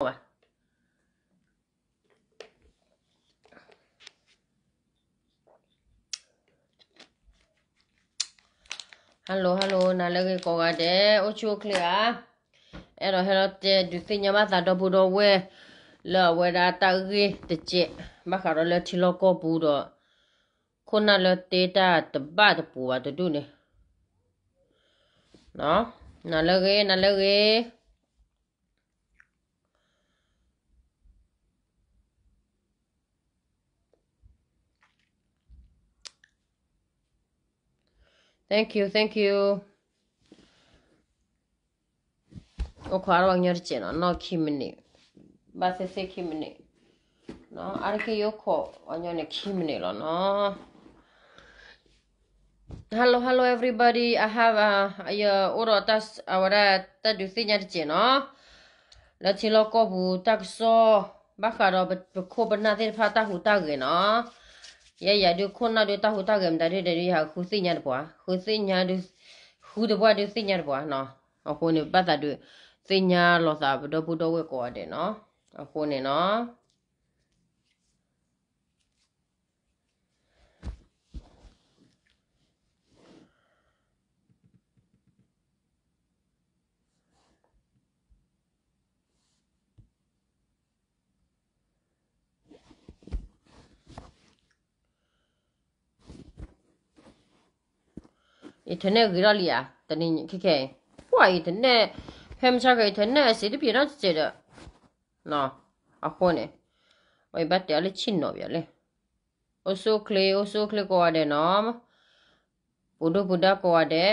ပါဟယ်လိုဟယ်လိုနားလည်းကောကတဲ့အချိုကလီယာအဲ့တော့ဟယ်လိုတဲ့ဒီစညမသာတော့ဘူတော့ဝဲလော်ဝဲတာတရီတကျမခါတော့လက်ချီလောကဘူတော့ခုနလက်တေတာတပတ်ပူပါတူနေနော်နားလည်းနားလည်း Thank you, thank you. O kwaro nyor cheno no kimni. Base se kimni. No, arke yoko onyo ne kimni lo no. Hello, hello everybody. I have a uh, ya oro tas awara ta du si nyar cheno. La chilo ko bu tak so. Bakaro ba ko ba na te pha ta hu ta ge no. ရရတို့ခုနတို့တဟုတကံတတွေတွေဟာခုစိညာတပွားခုစိညာတို့ခုတပွားတို့စိညာတပွားနော်အခုနေပတ်သက်တို့စိညာလောစာဘဒဘဒဝဲကောတယ်နော်အခုနေနော် internet gira lia tani kike kwa internet hem cha ga internet si de pira che de no a khone oi batte ale chin no bia le o so kle o so kle ko ade no budu buda ko ade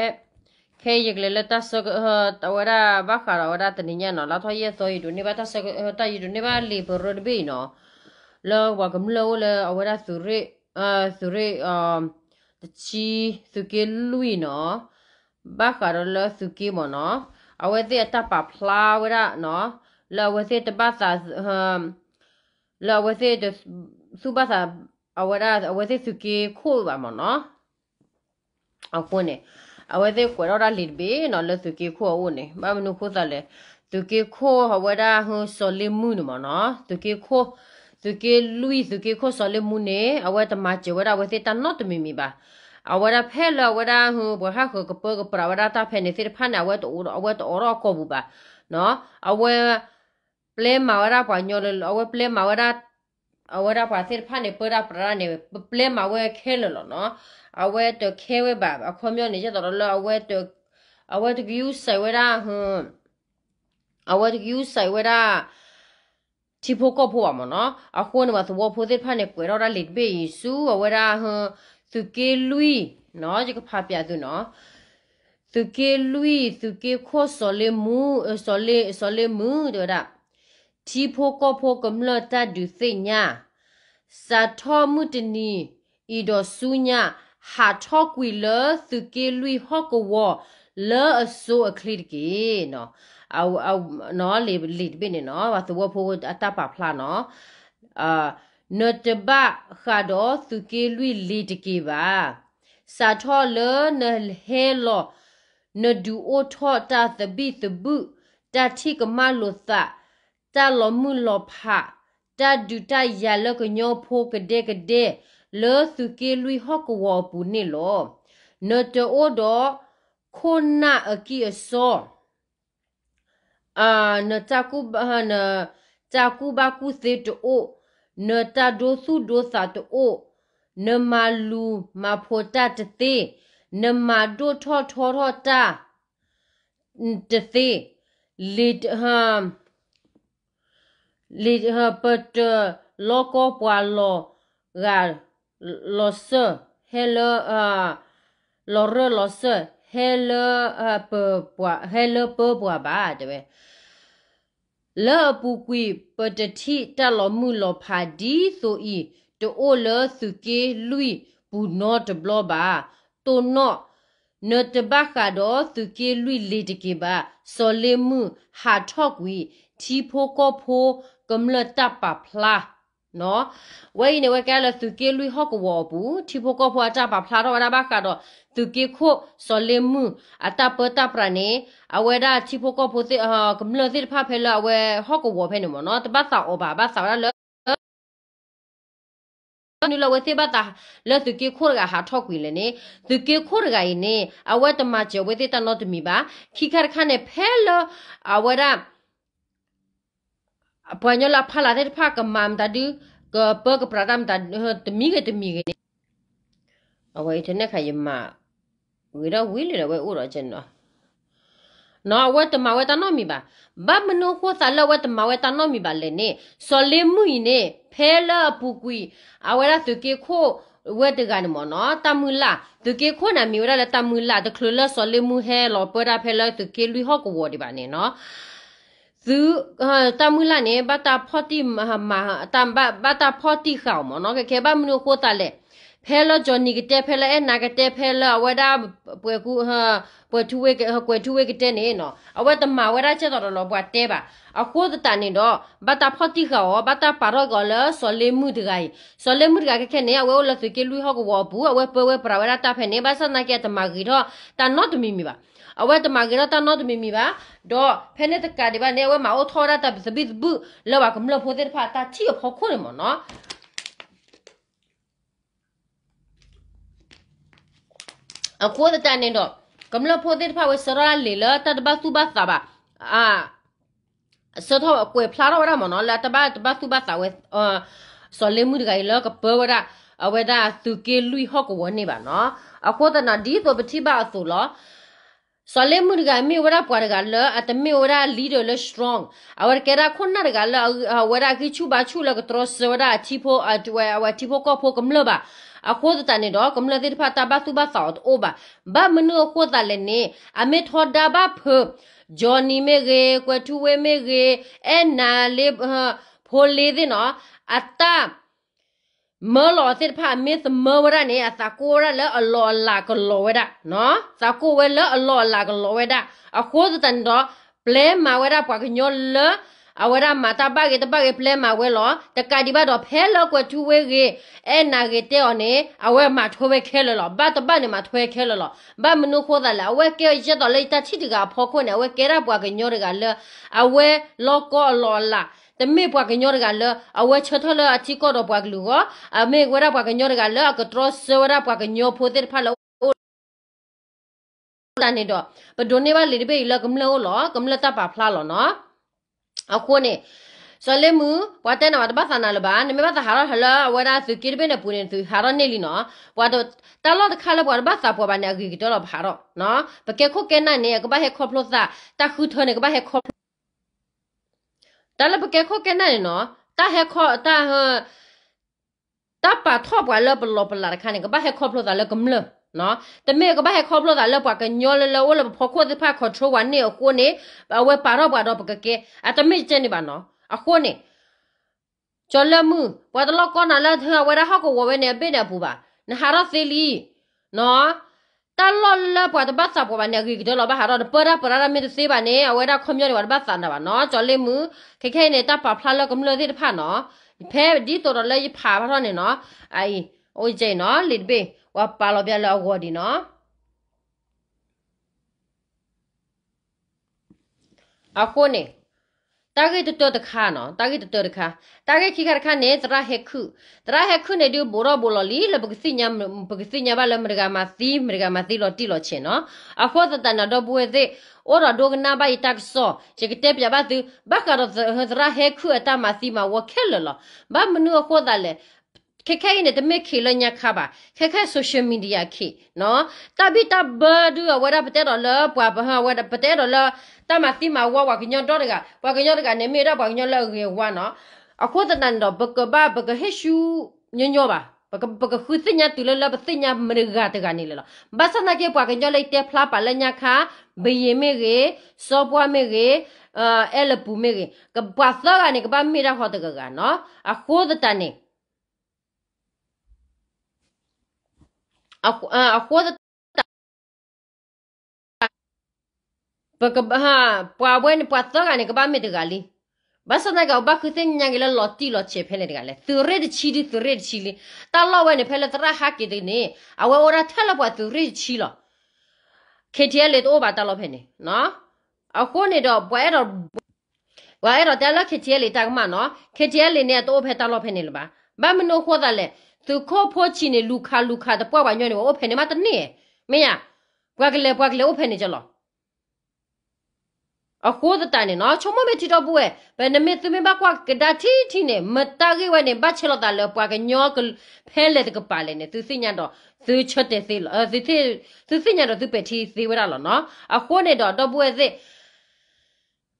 ke yek le ta so ta wara ba khara wara tani nya no la tho ye so yi du ni ba ta so ta yi du ni ba li bo ro de bi no lo wa gam lo le awara suri suri um တချီသူကေလူီနော်ဘာခါရလသူကေမနော်အဝဲတဲ့တပပလာဝရနော်လဝဲတဲ့တပတ်သာဟမ်လဝဲတဲ့စုပါသာအဝရအဝဲတဲ့သူကေခိုးပါမနော်အခုနေအဝဲတဲ့ကွရရလစ်ဘေနော်လသူကေခိုးဦးနေဘာမနုခိုးသလဲသူကေခိုးဟဝရဟိုစော်လီမှုနမနော်သူကေခိုးသူကေလူီသူကေခိုဆော်လေမူနေအဝဲတမချေဝရဝဲသတနော့တမီမီပါအဝရဖဲလဝရဟူဘဟခကပကပရဝရတာဖဲနေသဖနာဝဲတူအဝဲတော်ရကောဘူးပါနော်အဝဲပလဲမဝရပညောလအဝဲပလဲမဝရအဝရပါသဖနေပရပရနေပလဲမဝဲခဲလလနော်အဝဲတခဲဝဲပါအခွန်မြောနေချက်တော်လအဝဲတအဝဲတကယူဆိုင်ဝရဟူအဝဲတကယူဆိုင်ဝရချီဖိုကော့ဖို့ပါမနော်အခုနမှာသဘောဖိုသစ်ဖတ်နေကွယ်တော့တာလိတ်ပေယေစုဝဝရာဟသူကေလူီနော်ဒီကဖပြသူနော်သူကေလူီသူကေခောစောလေမူစောလေစောလေမူတို့ရချီဖိုကော့ဖို့ကမ္လတာဒူသိညာစာထောမှုတနီဤတော်စုညာဟာထောကွီလသူကေလူီဟောကဝလောအဆိုအခလိတကေနော်เอาเอาเนาะเลยลิดไปเนาะว่าตัวพูดอัตปาพลาเนาะอ่าเนตบะคาดอสุเกลุยลิดกีบาสาทอเลเนเฮโลเนดูโอทอตาตบิตบุตาที่กมาลุสะตาลอมุลอพะตาดูตายาเลกญอโพกเดกเดလေစုကေလူဟော့ကဝပူနေလောနော်တိုအိုဒိုခိုနာအကီအစောအာနတကုဘနတကုဘကုစေတိုနတဒိုစုဒိုစာတိုနမလူမဖိုတတသိနမဒိုထောထောထောတာတသိလီဟမ်လီဟပတ်လောကောပွာလောဂါလောဆဟဲလအာလောရလောဆဟဲလပပွာဟဲလပပွာဘာတဲ့လောပူကွေပတတိတလမှုလဖာဒီဆိုဤတိုလစုကေလူဘူနော့တဘလဘာတိုနော့နတဘခါဒောစုကေလူလေတကေဘာစောလေမှုဟာထော့ကွေတီဖိုကောဖိုကမ္လတပပလားနော်ဝဲနေဝဲကဲလသူကေလူဟော့ကဝဘူးတီဖိုကဖွာတာပါဖလာတော့ရပါကတော့သူကေခိုစော်လေမှုအတပတပရနေအဝဲဒါတီဖိုကဖိုသိဟာကမလသိဖဖဲလအဝဲဟော့ကဝဖဲနေမနော်တပတ်စာအောပါပါစာရလနီလဝသိဘတာလသူကေခိုရကဟာထောက်ကွေလနေသူကေခိုရကရင်အဝဲတမချဝသိတနောတမီပါခိခရခနဲ့ဖဲလအဝဲဒါအပွာညလာဖလာတဲ့ဖကမမ်ဒါဒီကပကပရဒမ်ဒါတမီကတမီကအဝေးတဲ့နဲ့ခယမဝီတော့ဝီလေတော့ဝဲဥတော့ကျင်တော့နော်ဝဲတမဝဲတနော်မီပါဘမနုခိုသလဝဲတမဝဲတနော်မီပါလေနေစော်လေမှုိနေဖဲလာပူကွီအဝဲလာသူကေခိုဝဲတကန်မနော်တမူလာသူကေခိုနာမီဝရလာတမူလာတခလလစော်လေမှုဟဲလောပရာဖဲလာသူကေလူဟောကဝဒီပါနေနော်သူတမူလာနေဘတာဖော်တီမဟာတမ်ဘဘတာဖော်တီခေါမနော်ကေဘမနုခိုတလေဖဲလဂျွန်နီကတဲ့ဖဲလအဲနာကတဲ့ဖဲလဝဒါပွဲကူဟာပွဲထူဝဲကကွယ်ထူဝဲကတဲ့နေနော်အဝဲတမဝဒါချက်တော်တော်လောဘတဲပါအခုတတနေတော့ဘတာဖော်တီခေါဘတာပါရဂလဆောလေမှုဒဂိုင်ဆောလေမှုဒဂါကခဲနေအဝဲလသကေလူဟောကဝဘူးအဝဲပွဲဝဲပရဝဒါတာဖဲနေဘာစနာကဲတမဂီတော့တနော့တမီမီပါအဝဲတမဂရတာနောတမီမီပါဒေါ်ဖဲနေတကဒီပါနေဝဲမအောထောရတာဇဘိဇဘူးလောဘကမလဖိုတဲ့ဖာတာချီဖောခုရမနော်အခုတတနေတော့ကမလဖိုတဲ့ဖာဝဲစရာလီလာတတဘသူဘသဘာအာစတော့အကွယ်ဖလာတော့ရမနော်လာတဘတဘသူဘသဝဲအာစော်လေးမှုတကရလကပဝရအဝဲဒါသူကေလူဟော့ကဝနေပါနော်အခုတနာဒီဆိုပတိပါဆိုလောสเลมุรกามีวราปวารกาลอัตมีวราลีดเลสตรองอวรเกราคนนารกาลวรากิชูบาชูลกตรสวราทิโพอดวยวทิโพก็พกมลบะအခေါ်တန်တော့ကမ္လတိဖတာဘသူဘသောတ်အိုဘဘာမနုအခေါ်တလည်းနေအမေထော်ဒါဘဖဂျော်နီမေဂေကွထူဝေမေဂေအနာလေးဖိုလေးတဲ့နော်အတ္တမလောစစ်ဖာမစ်မဝရနေအစကိုရလအလောလာကလောဝဒနော်စကိုဝဲလအလောလာကလောဝဒအခိုးတန်တော့ပလဲမဝရပွားကညောလ awara mata ba ge ba ge ple ma we lo ta ka di ba do phe lo ko tu we ge e na ge te one awe ma tho we khe lo lo ba to ba ne ma tho we khe lo lo ba mnu kho da la awe ke je do le ta chi di ga pho ko ne awe ke ra bwa ge nyo re ga le awe lo ko lo la တမေပွားကညောရကလအဝဲချထလအချီကောတော့ပွားကလူကအမေဝရပွားကညောရကလကထရဆဝရပွားကညောဖိုတဲ့ဖလောလာနေတော့ဘဒိုနေပါလေဒီပေလကမလောလောကမလတပါဖလာလောနော်အခုနဲ့ဆလမူဝတ်တနဝတ်ဘာသနာလဘာနမဘာသဟာရဟလာဝရာသူကိရဘနပူနေသူဟာရနေလီနော်ဝါတော့တလောတခါလဘာဘာသပေါ်ဘာနေဂီတော်လဘာတော့နော်ပကေခုကဲနာနေကဘာဟေခေါပလောသတခုထောနေကဘာဟေခေါတလပကေခုကဲနာနေနော်တဟေခေါတဟတပါထောပွာလဘလဘလာခါနေကဘာဟေခေါပလောသလကမလနော်တမေကဘာဟခေါပလတာလပကညောလလဝလဖခိုဒဖခထရဝနေကိုနေဝပါရဘတော့ပကကေအတမေချနေပါနော်အခုနေကျော်လမှုဘဒလကောနလာထဝရဟကိုဝဝနေပေနေပူပါနဟာရသေလီနော်တလလပွားတပတ်စာပေါ်ပါနေကြီးတော့လဘာဟာတော့ပရပရရမင်းစေးပါနေအဝဲတာခွန်မြော်တယ်ဘာစာနာပါနော်ကျော်လေးမူခဲခဲနဲ့တပါဖလာလကမလို့သေးတဖာနော်ဖဲဒီတော်တော်လေးဖာပါတော့နေနော်အိုးကျိနော်လစ်ဘေးဝါပါလောပြလောဝဒီနော်အခုနေတာဂက်တတော်တခါနော်တာဂက်တတော်တခါတာဂက်ခိခါခါနေတရဟက်ခုတရဟက်ခုနေဒီဘောရဘောလလီလပကစီညာပကစီညာဘလမရဂမစီမရဂမစီလောတီလောချေနော်အဖောသတနာတော့ဘွေသေးအော်ရဒိုကနာဘိုင်တက်ဆောချက်တက်ပြဘသူဘကာရဟဇရာဟက်ခုအတမစီမဝခဲလလဘမနူအခေါ်တယ်ခက်ခဲနေတမေခေလညခပါခက်ခဲဆိုရှယ်မီဒီယာခေနော်တပိတဘဒူဝရပတဲတော်လပွာဘဟဝရပတဲတော်လတမတိမဝဝကညောတော်တကပွာကညောတကနေမေတော့ပွာကညောလောက်ရေဝနော်အခုတန်တော့ဘကဘဘကဟေရှူညညောပါပကပကခုစညာတူလလပစညာမရဂတကနေလလဘာစနာကေပွာကညောလိုက်တဖလာပါလညာခဘေယမေရေစောပွားမေရေအဲလပူမေရေကဘာသကနေကဘာမေရဟောတကကနော်အခုတန်နေ acuérdate porque ha pa bueno pa toga ne ba me de gali basa na ga ba khute nyang le loti lo che phele de gale tu re de chi di tu re de chi li ta lo wa ne phele tra ha ke de ne awa ora tha la pa tu re chi lo ke ti le to ba ta lo phe ne no a ko ne do ba ro wa ro ta la ke ti le ta ma no ke ti le ne to phe ta lo phe ne lo ba ba mno kho da le သူခေါ်ဖို့ချီနေလူခါလူခါတပွားပါညောနေအိုဖယ်နေမတနေ့မင်းရဘွားကလေးဘွားကလေးအိုဖယ်နေကြလောအခိုးတတနေနော်ချုံမမတီတော့ဘူးဘယ်နမသူမဘကွာကဒါတီတီနေမတားကေဝနေဘချလတာလပွားကညောကဖဲလေတကပါလေနေသူစိညာတော့သူချွတ်တယ်စီလသူသိသူစိညာတော့သူပဲတီစီဝရလောနော် အခိုးနေတော့တော့ဘူးစစ်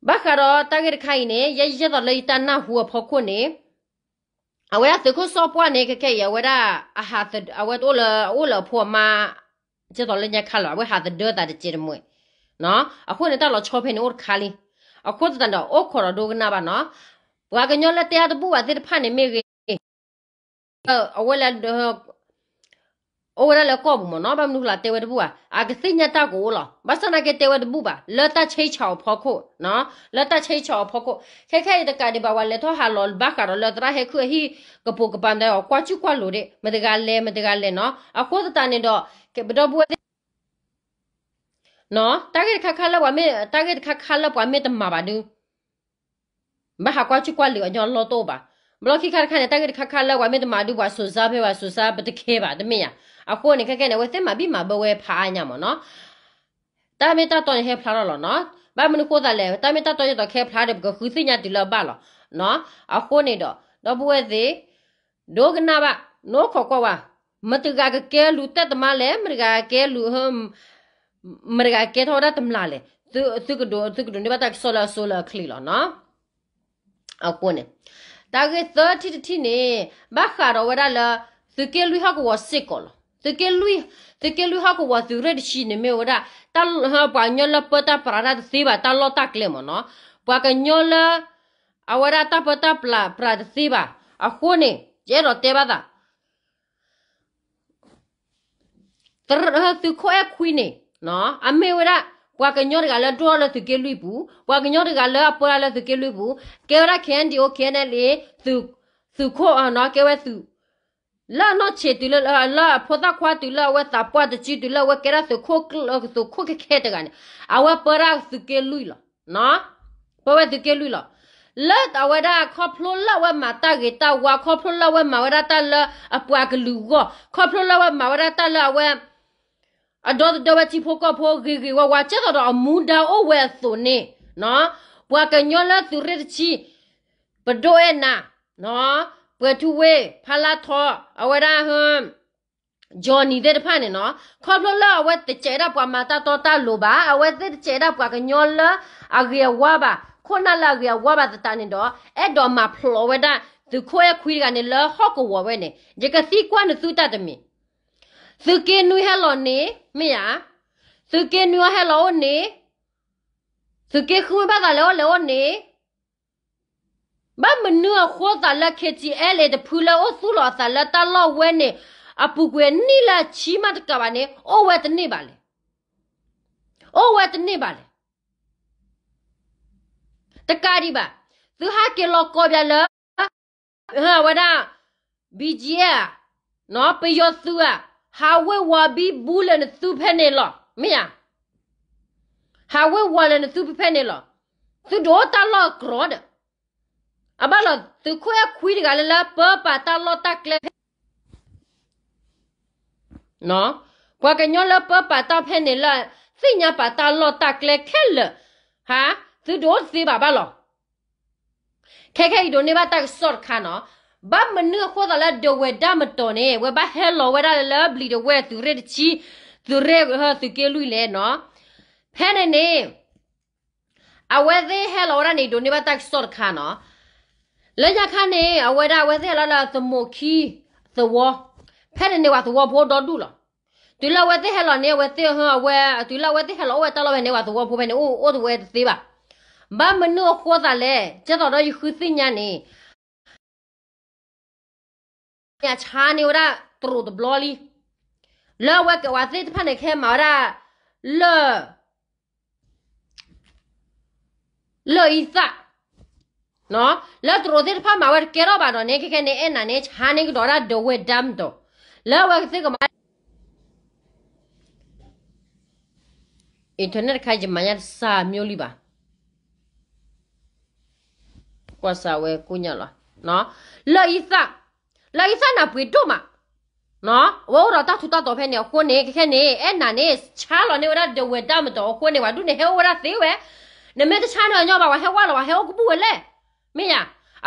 ဘခါတော့တားကေခိုင်နေရရတော့လေတနာဟူဖောက်ခွနေအဝဲတခုစောပွားနေကကဲရဝဲတာအဟာတအဝဲတော့လအိုလဖော်မာကျတော့လည်းညခါလာဝဲဟာတဒတာတချေမွေနော်အခုနေတော့ချောဖေနိုခါလီအခုတန်တော့အိုခေါ်တော့ဒိုကနာပါနော်ဘွာကညောလက်တရားတပူပါတဲ့ဖာနေမေကေအဝဲလာအိုရလေကောဘူးမနော်ဘမနုလာတေဝတဘူးအာဂသိညတာကိုလာဘစနာကေတေဝတဘူးပါလတချိချောဖောခုနော်လတချိချောဖောခုခဲခဲတကဒီဘဝလေတော့ဟာလောဘကာရလတရဟခုဟီကပုကပန်တဲ့ကွာချူကွာလို့တဲ့မတကလဲမတကလဲနော်အခေါ်တတနေတော့ကေဘတော့ဘူးနော် target ခါခါလောက်ဝမေ target ခါခါလောက်ဝမေတမပါဒူဘာဟာကွာချူကွာလို့အညောလောတော့ပါဘလော့ခိခါခါနဲ့ target ခါခါလောက်ဝမေတမဒူပါဆူစားဖေပါဆူစားပတခဲပါတမင်ရအခုကနေခက်ခက်နေဝသင်မပြီးမှာဘဝဖာညမောနော်တာမီတာတော်ဟဲဖလာလောနော်ဘာမနကိုဒါလဲတာမီတာတော်ရတော့ခဲဖလာတဲ့ကခုစညာတီလဘလောနော်အခုနေတော့တော့ဘဝသေးဒိုကနာဘနိုခေါကွာမတကကကဲလူတက်တမလဲမကကဲလူဟမ်မကကဲထောရတမလာလဲသူသူကဒိုသူကဒိုနေဘတာဆောလာဆောလာခလီလောနော်အခုနေတာက30တိနေဘာခါတော့ဝရလာသူကဲလူဟာကိုစစ်ကောလောတကယ်လူတကယ်လူဟာကိုဝါသူရက်ရှိနေမေဝဒတလဟာပညလပတာပရာဒသိဘတလတာကလေမနော်ဘာကညလအဝရတာပတာပလာပရာဒသိဘအခုနေကျဲတော့တေဘာသာတရဟသူခွဲခွိနေနော်အမေဝဒပွာကညောတကလည်းတော့လည်းသူကလွိဘူးပွာကညောတကလည်းပေါ်လည်းသူကလွိဘူးကေရခန်ဒီโอခဲနဲ့လေသူသူခေါ်အောင်နော်ကေဝဲသူလာနောချေတူလလာဖောတာခွာတူလာဝဲတာပွားတချီတူလာဝဲကဲရသခိုကလသခိုကခဲတကန်အဝဲပရာသကေလူလာနော်ပဝဲသကေလူလာလတ်အဝဲဒါခေါပလိုလာဝဲမာတာဂေတာဝါခေါပလိုလာဝဲမာဝရတာလအပွားကလူကခေါပလိုလာဝဲမာဝရတာလဝဲအဒေါ်ဒဝတိဖိုကဖိုဂေဂေဝါဝါချက်တော်အမူဒါအိုဝဲသွနေနော်ပွားကညောလာသူရချီပဒိုအနာနော်เปิดทุเวพาลาทอเอาไว้ได้เฮิมจอนี่เด็ดผ่านเนาะครอบครัวเราเอาไว้แต่เจดับกว่ามาตาตอตาโลบาเอาไว้แต่เจดับกว่ากันยอนละอาเรียว่าบะคนน่าละเรียว่าบะตานี่ดอเอ็ดดอมาพลอไว้ได้သူခွဲခွီးကနေလဟော့ကိုဝဝဲနေဂျကစီကွနသူတတမီသူကင်းနွေဟဲလောနေမရသူကင်းနွေဟဲလောနေသူကခွေးဘကလောလောနေဘာမနူခေါ်တာလက်ခေတီအဲလေတဖူလောသူလောသလက်တလောဝဲနေအပူကွယ်နီလာချီမတကပါနဲ့အိုဝဲတနေပါလေအိုဝဲတနေပါလေတကာဒီပါသူဟာကေလောကောပြလောဟာဝဒါဘီဂျီယာနော်ပယောသူဟာဟာဝဲဝါဘီဘူးလန်သူဖဲနေလောမင်းဟာဝဲဝါလန်သူဖဲနေလောသူဒေါ်တလောကရောဒ် abalo tu khoya khui ga la pa pa ta lo tak le no kwa ka nyo la pa pa ta phe ne la si nya pa ta lo tak le khel ha tu do si ba ba lo khe khe do ne ba tak sor kha no ba man ne kho da la de we da ma to ne we ba hello we da la bli de we tu re chi tu re ha tu ke lui le no phe ne ne awe de hello ra ne do ne ba tak sor kha no လက်ရခနဲ့အဝဲတာဝဲစက်လာလာသမခီသဝဖဲနေဝသဝဘောတော်တူလားဒီလဝဲတဲ့ဟဲလာနေဝဲတဲ့ဟဝဲဒီလဝဲတဲ့ဟဲလာဝဲတလာဝဲနေဝသဝဘောပဲနေအိုးအိုးဝဲသေးပါဘာမနုခေါ်တာလဲကျတော့တော့ခုသိညာနေညာချာနေဝရတရူဒဘလော်လီလောဝဲကဝသိတဖနဲ့ခဲမာရလောလောဤစားနော်လက်တရိုသစ်ဖာမဝဲကေရောဘာနော်နေခေကနေအနာနေချာနေကဒေါ်ရာဒဝဲဒမ်တော့လာဝဲသိကမ internet ခိုင်ကြမရစာမျိုးလိပါကွာစာဝဲကိုညလာနော်လာဤစာလာဤစာနာပွေတို့မှာနော်ဝေါ်တော့တထူတတော်ဖဲနေခွနေခက်နေအဲ့နာနေချာလော်နေဝရဒဝဲဒမ်တော့ခွနေဝဒုနေဟဲဝရသေးဝဲနမဲတချာနော်ညောပါဝဟဲဝါလောဟဲဝကူပွေလဲမင်းရ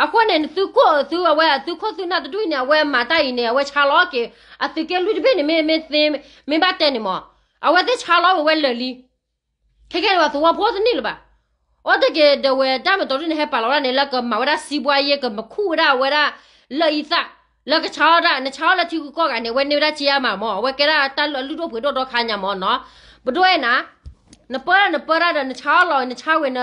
အခုနဲ့သူကိုသူအဝဲသူကိုသူနာတူနေအဝဲမတိုင်နေအဝဲချာလောကေအသူကလူတပိနေမင်းမင်းသင်းမင်းပါတဲ့နေမောအဝဲတဲ့ချာလောဝဲလလီခဲခဲဝသူဝပေါ်စနေလပါအော်တကေဒဝဲတမတော်နေဟဲပါလောရနေလကမဝရစီပွားရဲ့ကမခုရဝရလေဤသလကချောရနချောလက်ချူကောကနေဝဲနေရချီရမှာမောဝဲကရတလူတို့ဖွေတော့တော့ခါညာမောနော်ဘတွဲနာနပရနပရဒနချောလောနချောဝဲန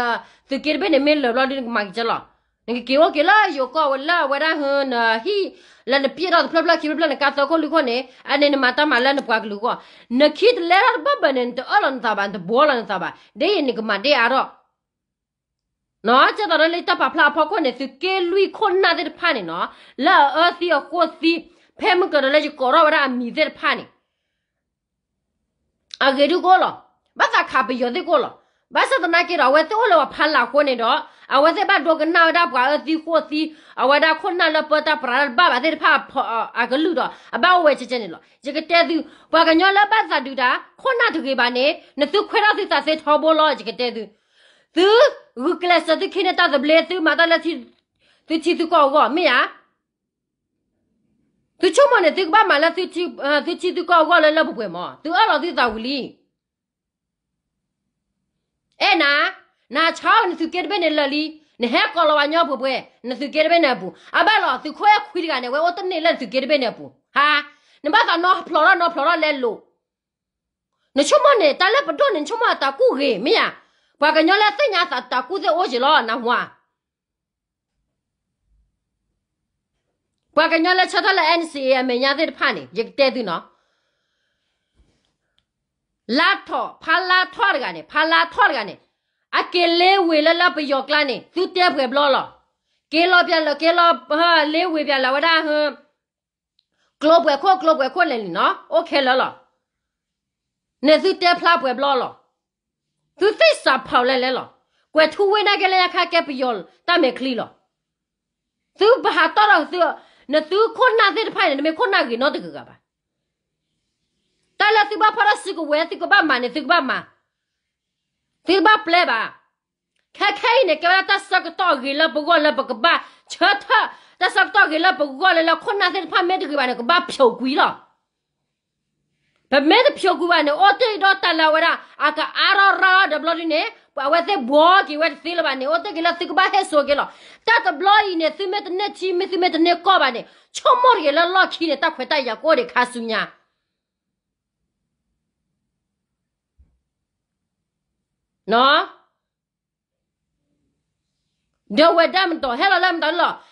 သူကေဘဲနေမင်းလောလောဒီမကြီးချလောนกเกี่ยวกี่ละยก็วลาเวลาเฮนฮีลันพี่เราพลับพลับคิดพลับนกาตก็ลูกคนเนี่ยอันนี้นมาตามาลันปากลูกว่านคิดเลราบบันนตอลันตาบันตบอลันตาบันเดี๋ยวนี่ก็มาเดี๋ยวอ่ะနော်ကျတော့လေတပဖလာဖောက်ခွနဲ့စကဲလူခွနာတဲ့ဖာနေနော်လာအစီအကိုစီဖဲမကရလေကိုရဝရအမီတဲ့ဖာနေအဂေရုကောလဘာသာခါပယောတဲ့ကောလောဘာသာတနာကေရဝဲတော်လောဖလာခိုနေတော့အဝဲဘတ်ဒိုကနာဒါပွားတီခိုတီအဝဒါခွန်နာလပတာပရာဘာဘာတဲ့ဖာအကလူတော့အဘဝဲချစ်ချင်နေလောဂျကတဲသူဘာကညောလပတ်စာဒူတာခွန်နာတကေပါနေနသူခွဲရသစ်စာစေထောဘောလောဂျကတဲသူသူဂုကလစတခိနေတာဒဘလေသူမတလတိသူချီသူကောကောမေယာသူချုံမနေသူဘာမလာသူချီသူချီသူကောကောလဲလဘပွေမောသူအရောသစ်စာဝူလီ e na na chaw eh, ah, ni tu kerbe ne lali ne he ko lawa nyabu bwe ne tu kerbe ne bu aba lo tu ko ya khuri ga ne we otan ne lan tu kerbe ne bu ha ne ba ka no plora no plora le lo ne chuma ne ta le pdo ne chuma ta ku ge mi ya ba ga nyola se nya sa ta ku ze o ji lo na hwa ba ga nyola cha ta le nc ya e, me nya de pa ne ye te du no လာထောဖာလာထောရကနေဖာလာထောရကနေအကေလေဝေလလပယောကလနေသူတက်ဖွယ်ဘလောလောကေလောပြလကေလောဟာလေဝေပြလာဝဒါဟမ်ကလောပွဲခောကလောပွဲခောလေနော်โอเคလောလောနေသူတက်ဖလာပွဲဘလောလောသူသိစာဖောက်လဲလဲလောကွယ်ထူဝေနာကလေးခါကပယောတမေခလီလောသူဘာတော်တော့သူနေသူခုနတဲ့ဖိုင်နေမေခုနကီနော်တကကပါ Tala tiba para siku we tiku ba mane tiku ba ma. Tiba pleba. Kakai ne kebala ta sak to gila bugo la bugo ba chata ta sak to gila bugo la la khona den pa me de ba ne ko ba phyo gui la. Ba me de phyo gui ba ne o te do ta la wara aka ara ra de bloody ne pa we te bo ki we ti la ba ne o te gila tiku ba he so gila. Ta ta bloody ne ti me ne chi me ti me ne ko ba ne. Chomor gila la ki ne ta khweta ya ko de khasunya. nó đâu về đây mình tổ hết là lên tới lọ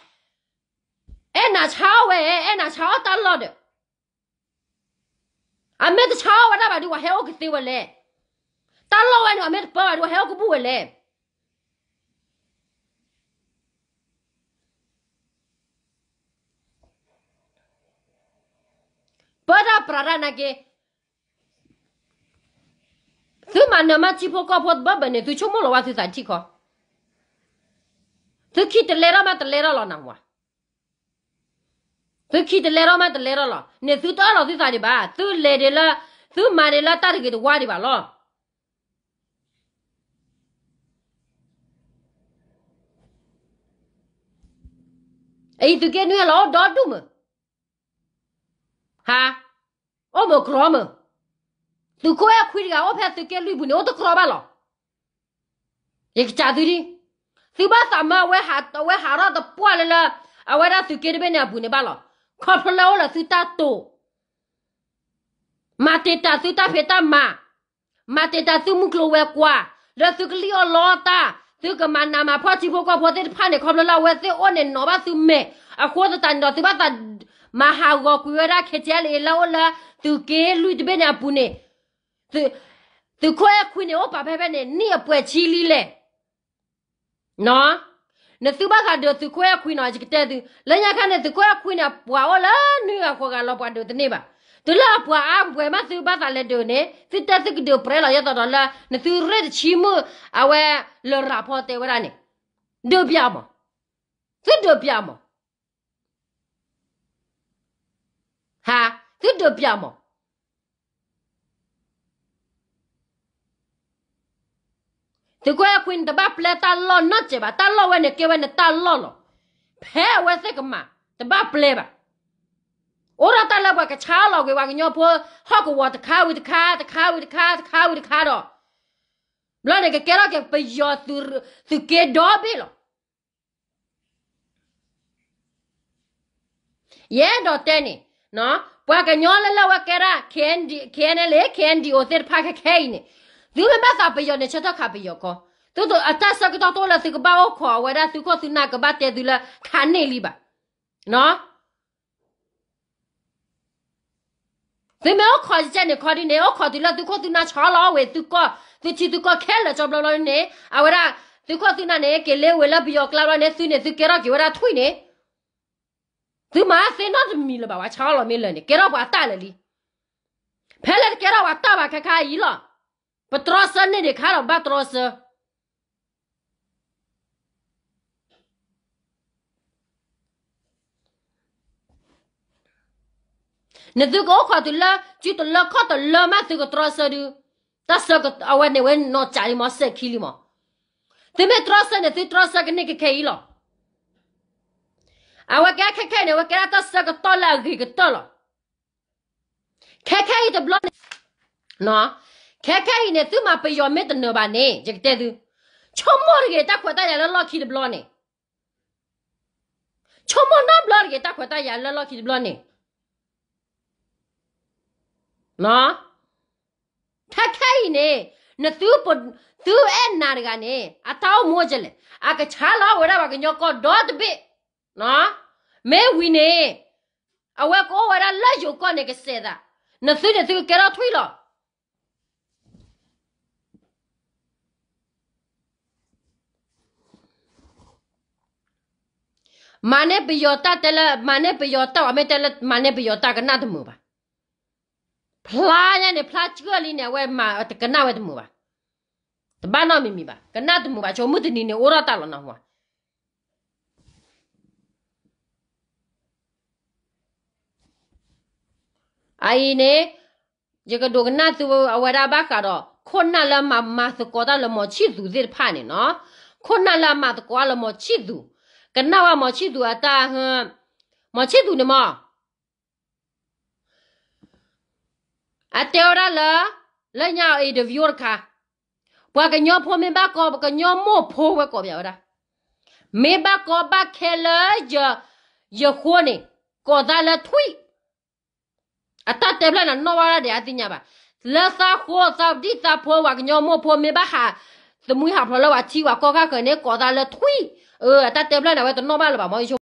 em là cháu về em là cháu tới lọ được à mấy đứa cháu ở đây mà đi qua heo cái tiêu lệ tới lọ anh mà mấy đứa bơ đi qua heo cái bùa lệ bơ ra prarana cái Tu mana ma cipo ko pot ba bane tu chomo lo wa tu sa ciko. Tu ki te lera ma te lera lo na wa. Tu ki te lera ma te lera lo. Ne tu ta lo tu sa di ba. Tu le de la tu ma de la ta de ke wa di ba lo. Ei tu ke nu lo do tu mo. Ha. O mo kro mo. သူကိုရခွေးကဝဖက်သူကလူဘူးနော်တကရပါလားရကချာသူဒီသူဘာသမဝဲဟာတဝဲဟာရတပွာလလအဝရသူကရဘနေဘူးနေပါလားခဖလောလသူတတိုမာတေတာသူတဖေတာမာမာတေတာသူမှုကလဝဲကွာရသူကလီောလောတာသူကမနာမဖွားချိဖို့ကဘောတဲ့ဖာနေခဖလောဝဲသေအိုနေနော်ဘာသူမဲအခေါ်တန်တော်သူဘာတမဟာဂောကွေရာခေကျဲလေလောလာသူကလူတဘနေဘူးနေသူသူခွဲခွင်းနေဘာဖဲဖဲနေနေပွဲချီလီလေနော်နသူဘကတော့သူခွဲခွင်းတော့ချစ်တဲ့သူလညာခန့်နဲ့သူခွဲခွင်းနေဘွာဝလားနေခေါ်ကလောပွားတို့တနေ့ပါတူလာဘွာအဘွဲမသူဘသာလက်တို့နေစစ်တက်စကတို့ပရဲလာရတော့လားနသူရက်ချီမအဝဲလရာဖို့တဲ့ဝရနေဒုပြမစစ်ဒုပြမဟာစစ်ဒုပြမ te kwe kwin te ba ple ta lo no che ba ta lo we ne ke we ne ta lo lo phe we se ke ma te ba ple ba ora ta la ba ka cha lo ke wa nyo po ho ko wa ta ka wi ta ka ta ka wi ta ka ta ka wi ta ka do lo ne ke ke ra ke pe yo tu tu ke do bi lo ye do te ni no ပွားကညောလလဝကရာခန်ဒီခန်လေခန်ဒီအိုသစ်ဖာခခဲနေလူမမကပယောနေချက်တော့ခပယောကောတို့တို့အတဆကတော့တော့လာသူကပါခေါ်ဝရသူကသူနာကပါတဲ့သူလာခါနေလိပါနော်ဒီမေခေါ်ကြတဲ့ခေါ်ဒီနေခေါ်ဒီလာသူကသူနာချောလာဝဲသူကသူချီသူကခဲလာကြော်လော်နေအဝရသူကသူနာနေကလေးဝဲလာပြောကလာနေသူနေသူကရကဝရထွိနေသူမစင်းတော့မီလပါဝါချောလာမီလနေကရပါတာလေဖဲလက်ကရပါတာပါခခါကြီးလား Patrosa ne de karo patrosa. Nên tôi có khỏi tôi lơ, chứ tôi lơ khó tôi lơ mà tôi có trò sơ đi. Ta sơ có áo này quên nó chạy đi mà xe khi đi mà. Tôi mới trò sơ này tôi trò sơ cái này cái cây lọ. Áo cái cái cái này cái ta sơ có to là gì cái to lọ. Cái cái tôi blog nó ခဲခဲနဲ့သူ့မှာပျော်မဲ့တနော်ပါနဲ့ကြက်တဲ့သူချုံမော်ရကတက်ခွတ်တရလလော်ခီဒဘလောနဲ့ချုံမော်နာဘလော်ရကတက်ခွတ်တရလလော်ခီဒဘလောနဲ့နော်ထခဲနဲ့နသူပသူအဲ့နာရကနဲ့အတောင်းမိုးကြလေအကချာလာဝရပါကညောကဒေါ်တပိနော်မဲဝီနေအဝဲကိုဝရလက်ယူကောနဲ့ကစဲတာနသူနသူကရထွေးလော mane biyota tele mane biyota ame tele mane biyota kana demu ba planya ne plachgo li ne we ma kana we demu ba ba no mi mi ba kana demu ba chomu dini ne ora ta lo na wa ai ne je ka do kana tu awara ba ka ro khonna la ma ma su ko da lo mo chi zu zir pha ne no khonna la ma ko la mo chi zu กันน่าว่ามอชิดูอาตาเหรอมอชิดูเนี่ยมออาเตียวได้เหรอแล้วยาวอีเดวิโอร์ค่ะพวกกันยอมพูดไม่บ้ากอบกันยอมโม่พูดว่ากอบอย่างไรไม่บ้ากอบบ้าเคเลยเยอะเยอะคนนี่ก็ได้แล้วทุยอาตาเตียวแล้วนั่นน่าว่าอะไรอาทิตย์นี้บ้าเลือดสาหัวสาดีสาพัววักยอมโม่พูดไม่บ้าหาสมุยหาพลอยวัดชีวะก็ค่ะเกิดเนี่ยก็ได้แล้วทุยเออตาเต็มแล้วนะไว้ตอนนอกบ้านหรือเปล่ามออีช